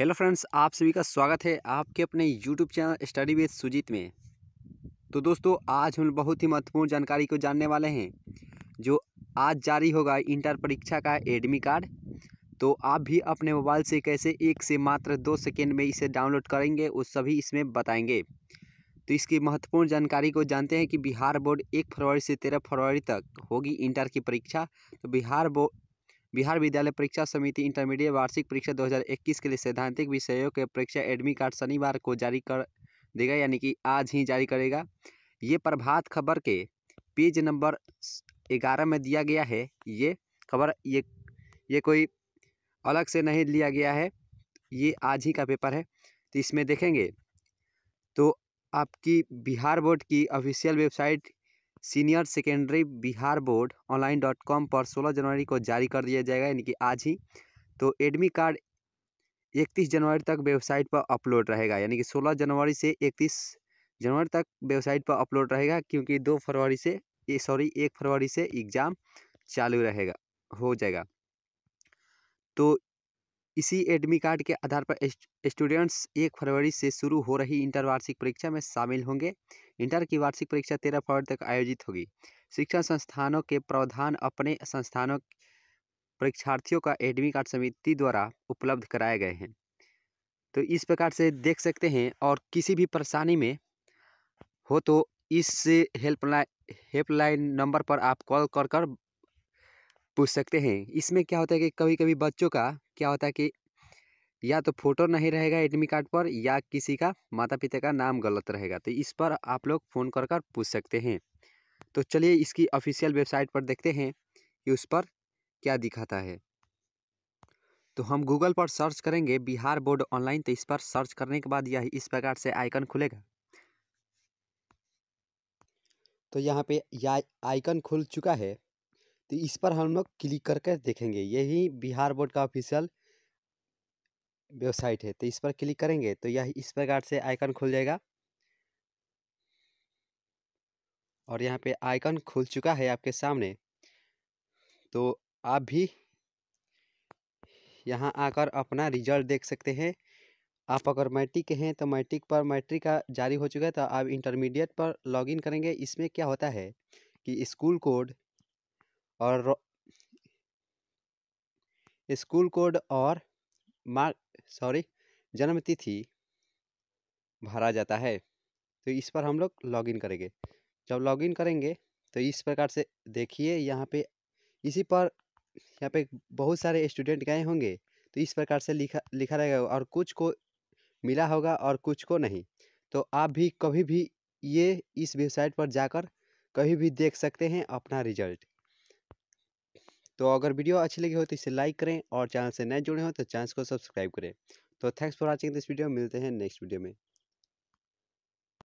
hello friends आप सभी का स्वागत है आपके अपने YouTube channel study with Sujeet में तो दोस्तों आज हम बहुत ही महत्वपूर्ण जानकारी को जानने वाले हैं जो आज जारी होगा इंटर परीक्षा का एडमी कार्ड तो आप भी अपने मोबाइल से कैसे एक से मात्र दो सेकेंड में इसे डाउनलोड करेंगे वो सभी इसमें बताएंगे तो इसकी महत्वपूर्ण जानकारी को जानते हैं कि बिहार बोर्ड एक फरवरी से तेरह फरवरी तक होगी इंटर की परीक्षा तो बिहार बोर्ड बिहार विद्यालय परीक्षा समिति इंटरमीडिएट वार्षिक परीक्षा 2021 के लिए सैद्धांतिक विषयों के परीक्षा एडमिट कार्ड शनिवार को जारी कर देगा यानी कि आज ही जारी करेगा ये प्रभात खबर के पेज नंबर ग्यारह में दिया गया है ये खबर ये ये कोई अलग से नहीं लिया गया है ये आज ही का पेपर है तो इसमें देखेंगे तो आपकी बिहार बोर्ड की official website senior secondary Bihar board online dot com पर सोलह जनवरी को जारी कर दिया जाएगा यानी कि आज ही तो एडमी कार्ड इकतीस जनवरी तक वेबसाइट पर अपलोड रहेगा यानी कि सोलह जनवरी से इकतीस जनवरी तक वेबसाइट पर अपलोड रहेगा क्योंकि दो फरवरी से सॉरी एक फरवरी से एग्ज़ाम चालू रहेगा हो जाएगा तो इसी एडमिट कार्ड के आधार पर स्टूडेंट्स एक फरवरी से शुरू हो रही इंटर वार्षिक परीक्षा में शामिल होंगे इंटर की वार्षिक परीक्षा तेरह फरवरी तक आयोजित होगी शिक्षा संस्थानों के प्रावधान अपने संस्थानों परीक्षार्थियों का एडमिट कार्ड समिति द्वारा उपलब्ध कराए गए हैं तो इस प्रकार से देख सकते हैं और किसी भी परेशानी में हो तो इस हेल्पलाइन हेल्पलाइन नंबर पर आप कॉल कर कर पूछ सकते हैं इसमें क्या होता है कि कभी कभी बच्चों का क्या होता है कि या तो फोटो नहीं रहेगा एडमिट कार्ड पर या किसी का माता पिता का नाम गलत रहेगा तो इस पर आप लोग फ़ोन कर कर पूछ सकते हैं तो चलिए इसकी ऑफिशियल वेबसाइट पर देखते हैं कि उस पर क्या दिखाता है तो हम गूगल पर सर्च करेंगे बिहार बोर्ड ऑनलाइन तो इस पर सर्च करने के बाद यह इस प्रकार से आइकन खुलेगा तो यहाँ पे यह आइकन खुल चुका है तो इस पर हम लोग क्लिक करके देखेंगे यही बिहार बोर्ड का ऑफिशियल वेबसाइट है तो इस पर क्लिक करेंगे तो यह इस प्रकार से आइकन खुल जाएगा और यहाँ पे आइकन खुल चुका है आपके सामने तो आप भी यहाँ आकर अपना रिजल्ट देख सकते हैं आप अगर मैट्रिक के हैं तो मैट्रिक पर मैट्रिक का जारी हो चुका है तो आप इंटरमीडिएट पर लॉगिन करेंगे इसमें क्या होता है कि स्कूल कोड और स्कूल कोड और मार्क सॉरी जन्मतिथि भरा जाता है तो इस पर हम लोग लॉगिन करेंगे जब लॉगिन करेंगे तो इस प्रकार से देखिए यहाँ पे इसी पर यहाँ पे बहुत सारे स्टूडेंट गए होंगे तो इस प्रकार से लिखा लिखा रहेगा और कुछ को मिला होगा और कुछ को नहीं तो आप भी कभी भी ये इस वेबसाइट पर जाकर कभी भी देख सकते हैं अपना रिजल्ट तो अगर वीडियो अच्छी लगी हो तो इसे लाइक करें और चैनल से नए जुड़े हो तो चैनल को सब्सक्राइब करें तो thanks for watching this video मिलते हैं नेक्स्ट वीडियो में